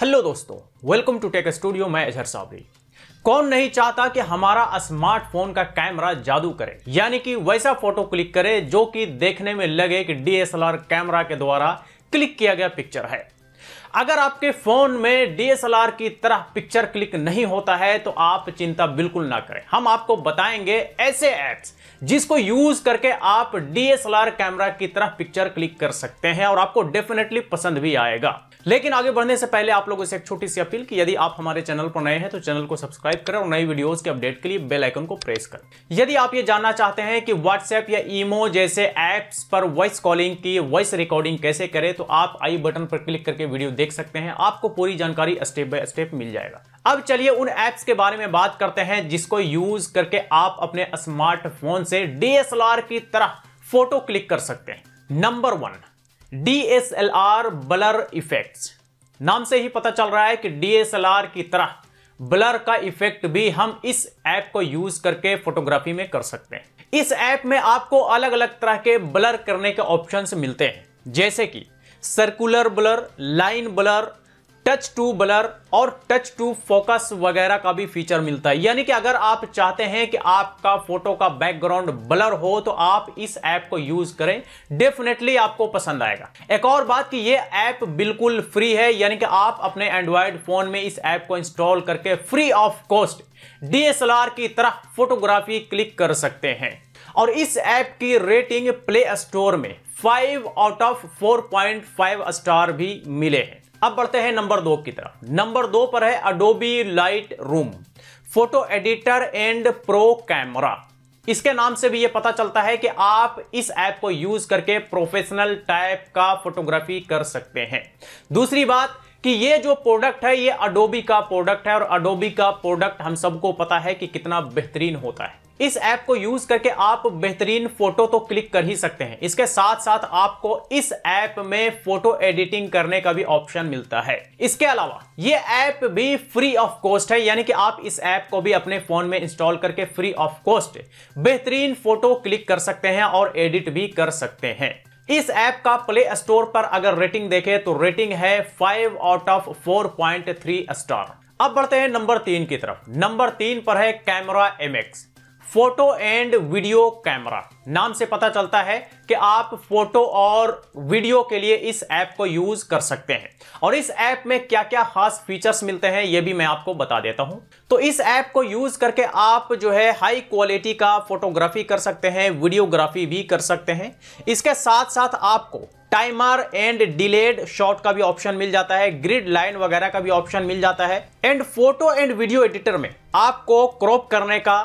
hello दोस्तों welcome to take studio मैं अजहर साबरी कौन नहीं चाहता कि हमारा स्मार्टफोन का कैमरा जादू करे यानी कि वैसा फोटो क्लिक करे जो कि देखने में लगे कि डीएसएलआर कैमरा के द्वारा क्लिक किया गया पिक्चर है अगर आपके फ़ोन में डीएसएलआर की तरह पिक्चर क्लिक नहीं होता है तो आप चिंता बिल्कुल ना करें हम आपको बताएंगे ऐसे ऐप्स जिसको यूज़ करके आप डीएसएलआर कैमरा की तरह पिक्चर क्लिक कर सकते हैं और आपको डेफिनेटली पसंद भी आएगा लेकिन आगे बढ़ने से पहले आप लोगों से एक छोटी सी अपील कि यदि आप हमारे चैनल पर नए हैं तो चैनल को सब्सक्राइब करें और नई वीडियोस के अपडेट के लिए बेल आइकन को प्रेस करें यदि आप ये जानना चाहते हैं कि व्हाट्सएप या ईमो जैसे ऐप्स पर वॉइस कॉलिंग की वॉइस रिकॉर्डिंग कैसे करें तो आप आई बटन पर क्लिक करके वीडियो देख सकते हैं आपको पूरी जानकारी स्टेप बाय स्टेप मिल जाएगा अब चलिए उन एप्स के बारे में बात करते हैं जिसको यूज करके आप अपने स्मार्टफोन से डीएसएलआर की तरह फोटो क्लिक कर सकते हैं number one DSLR blur effects नाम से ही पता चल रहा है कि डीएसएलआर की तरह ब्लर का इफेक्ट भी हम इस ऐप को यूज करके फोटोग्राफी में कर सकते हैं इस ऐप में आपको अलग अलग तरह के ब्लर करने के ऑप्शंस मिलते हैं जैसे कि circular blur line blur touch to blur और टच टू फोकस वगैरह का भी फीचर मिलता है यानी कि अगर आप चाहते हैं कि आपका फोटो का बैकग्राउंड ब्लर हो तो आप इस ऐप को यूज करें डेफिनेटली आपको पसंद आएगा एक और बात कि यह ऐप बिल्कुल फ्री है यानी कि आप अपने एंड्रॉयड फोन में इस ऐप को इंस्टॉल करके फ्री ऑफ कॉस्ट डीएसएलआर की तरह फोटोग्राफी क्लिक कर सकते हैं और इस ऐप की रेटिंग प्ले स्टोर में 5 आउट ऑफ 4.5 स्टार भी मिले हैं अब बढ़ते हैं नंबर दो की तरफ नंबर दो पर है Adobe Lightroom photo editor and pro camera इसके नाम से भी यह पता चलता है कि आप इस ऐप को यूज करके प्रोफेशनल टाइप का फोटोग्राफी कर सकते हैं दूसरी बात कि ये जो प्रोडक्ट है ये अडोबी का प्रोडक्ट है और अडोबी का प्रोडक्ट हम सबको पता है कि कितना बेहतरीन होता है इस ऐप को यूज करके आप बेहतरीन फोटो तो क्लिक कर ही सकते हैं इसके साथ साथ आपको इस ऐप में फोटो एडिटिंग करने का भी ऑप्शन मिलता है इसके अलावा ये ऐप भी फ्री ऑफ कॉस्ट है यानी कि आप इस ऐप को भी अपने फोन में इंस्टॉल करके फ्री ऑफ कॉस्ट बेहतरीन फोटो क्लिक कर सकते हैं और एडिट भी कर सकते हैं इस ऐप का प्ले स्टोर पर अगर रेटिंग देखें तो रेटिंग है five out of four point three star अब बढ़ते हैं नंबर तीन की तरफ नंबर तीन पर है camera MX photo and video camera नाम से पता चलता है कि आप फोटो और वीडियो के लिए इस ऐप को यूज कर सकते हैं और इस ऐप में क्या क्या खास फीचर्स मिलते हैं यह भी मैं आपको बता देता हूं तो इस ऐप को यूज करके आप जो है हाई क्वालिटी का फोटोग्राफी कर सकते हैं वीडियोग्राफी भी कर सकते हैं इसके साथ साथ आपको टाइमर एंड डिलेड शॉट का भी ऑप्शन मिल जाता है ग्रिड लाइन वगैरह का भी ऑप्शन मिल जाता है and photo and video editor में आपको क्रॉप करने का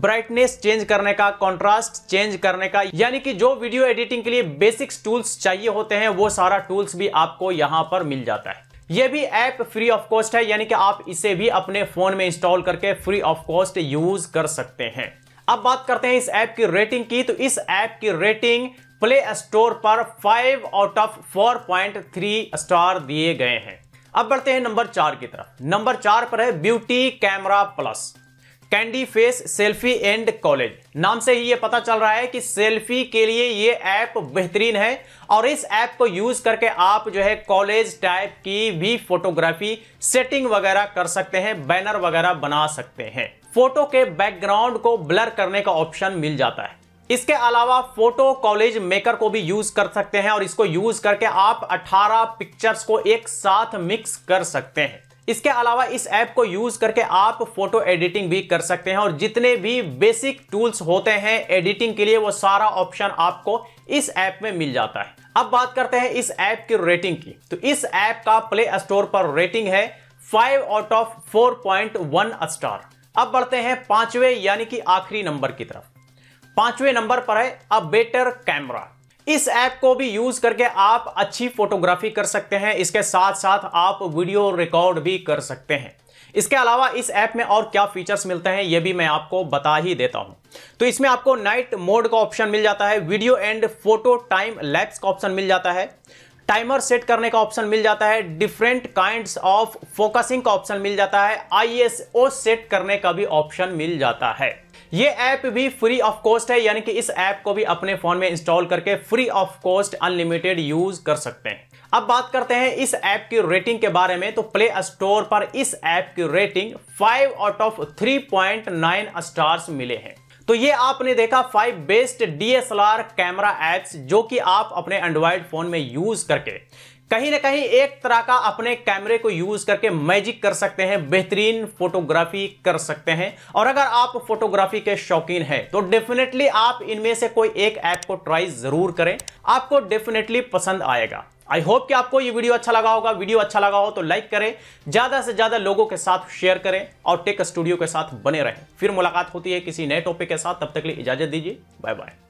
ब्राइटनेस चेंज करने का कॉन्ट्रास्ट चेंज करने का यानी कि जो वीडियो एडिटिंग के लिए बेसिक्स टूल्स चाहिए होते हैं वो सारा टूल्स भी आपको यहां पर मिल जाता है ये भी ऐप फ्री ऑफ कॉस्ट है यानी कि आप इसे भी अपने फोन में इंस्टॉल करके फ्री ऑफ कॉस्ट यूज कर सकते हैं अब बात करते हैं इस ऐप की रेटिंग की तो इस ऐप की रेटिंग प्ले स्टोर पर five out of three star दिए गए हैं अब बढ़ते हैं नंबर चार की तरफ नंबर चार पर है beauty camera plus candy face selfie and college नाम से ही ये पता चल रहा है कि सेल्फी के लिए ये ऐप बेहतरीन है और इस ऐप को यूज करके आप जो है कॉलेज टाइप की भी फोटोग्राफी सेटिंग वगैरह कर सकते हैं बैनर वगैरह बना सकते हैं फोटो के बैकग्राउंड को ब्लर करने का ऑप्शन मिल जाता है इसके अलावा फोटो कॉलेज मेकर को भी यूज कर सकते हैं और इसको यूज करके आप 18 पिक्चर्स को एक साथ मिक्स कर सकते हैं इसके अलावा इस ऐप को यूज करके आप फोटो एडिटिंग भी कर सकते हैं और जितने भी बेसिक टूल्स होते हैं एडिटिंग के लिए वो सारा ऑप्शन आपको इस ऐप में मिल जाता है अब बात करते हैं इस ऐप की रेटिंग की तो इस ऐप का प्ले स्टोर पर रेटिंग है five out of four point one star अब बढ़ते हैं पांचवें यानी कि आखिरी नंबर की तरफ पांचवें नंबर पर है अ बेटर कैमरा इस ऐप को भी यूज करके आप अच्छी फोटोग्राफी कर सकते हैं इसके साथ साथ आप वीडियो रिकॉर्ड भी कर सकते हैं इसके अलावा इस ऐप में और क्या फीचर्स मिलते हैं यह भी मैं आपको बता ही देता हूं तो इसमें आपको नाइट मोड का ऑप्शन मिल जाता है video and photo time lapse का ऑप्शन मिल जाता है टाइमर सेट करने का ऑप्शन मिल जाता है डिफरेंट काइंड ऑफ फोकसिंग का ऑप्शन मिल जाता है आईएसओ सेट करने का भी ऑप्शन मिल जाता है ये ऐप भी फ्री ऑफ कॉस्ट है यानी कि इस ऐप को भी अपने फोन में इंस्टॉल करके free of cost unlimited use कर सकते हैं अब बात करते हैं इस ऐप की रेटिंग के बारे में तो प्ले स्टोर पर इस ऐप की रेटिंग 5 आउट ऑफ 3.9 स्टार्स मिले हैं तो ये आपने देखा five best DSLR camera apps जो कि आप अपने एंड्रॉयड फोन में यूज करके कहीं ना कहीं एक तरह का अपने कैमरे को यूज करके मैजिक कर सकते हैं बेहतरीन फोटोग्राफी कर सकते हैं और अगर आप फोटोग्राफी के शौकीन हैं तो डेफिनेटली आप इनमें से कोई एक ऐप को ट्राई जरूर करें आपको डेफिनेटली पसंद आएगा आई होप कि आपको ये वीडियो अच्छा लगा होगा वीडियो अच्छा लगा हो तो लाइक करें ज्यादा से ज्यादा लोगों के साथ शेयर करें और टेक स्टूडियो के साथ बने रहें फिर मुलाकात होती है किसी नए टॉपिक के साथ तब तक लिए इजाजत दीजिए बाय बाय